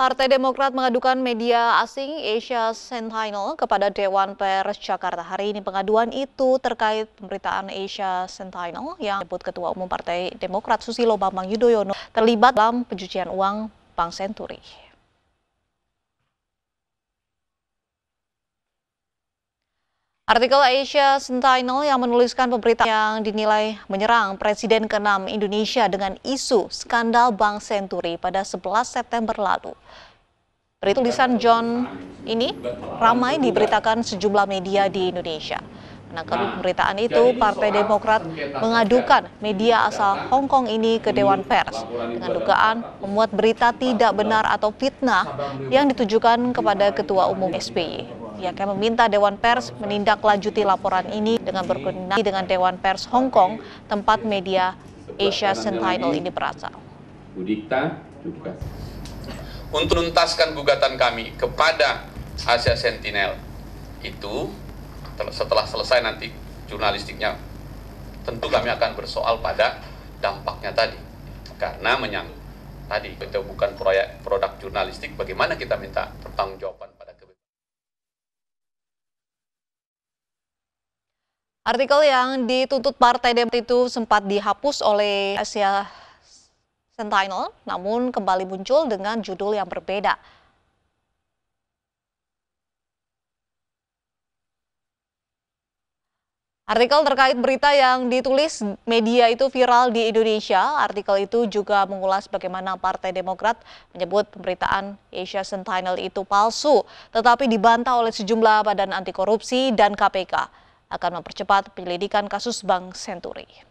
Partai Demokrat mengadukan media asing Asia Sentinel kepada Dewan Pers Jakarta. Hari ini pengaduan itu terkait pemberitaan Asia Sentinel yang disebut Ketua Umum Partai Demokrat Susilo Bambang Yudhoyono terlibat dalam pencucian uang Bank Senturi. Artikel Asia Sentinel yang menuliskan pemberitaan yang dinilai menyerang Presiden ke-6 Indonesia dengan isu skandal Bank Senturi pada 11 September lalu. Dari tulisan John ini ramai diberitakan sejumlah media di Indonesia. Menanggapi pemberitaan itu, Partai Demokrat mengadukan media asal Hong Kong ini ke Dewan Pers dengan dugaan memuat berita tidak benar atau fitnah yang ditujukan kepada Ketua Umum SBY pihaknya meminta Dewan Pers menindaklanjuti laporan ini dengan berkoordinasi dengan Dewan Pers Hong Kong tempat media Asia Sentinel ini berasal. Budikta juga. Untuk menuntaskan gugatan kami kepada Asia Sentinel itu setelah selesai nanti jurnalistiknya tentu kami akan bersoal pada dampaknya tadi karena menyangkut tadi itu bukan proyek produk jurnalistik bagaimana kita minta pertanggungjawaban Artikel yang dituntut Partai Demokrat itu sempat dihapus oleh Asia Sentinel, namun kembali muncul dengan judul yang berbeda. Artikel terkait berita yang ditulis media itu viral di Indonesia. Artikel itu juga mengulas bagaimana Partai Demokrat menyebut pemberitaan Asia Sentinel itu palsu, tetapi dibantah oleh sejumlah badan anti korupsi dan KPK akan mempercepat penyelidikan kasus bank senturi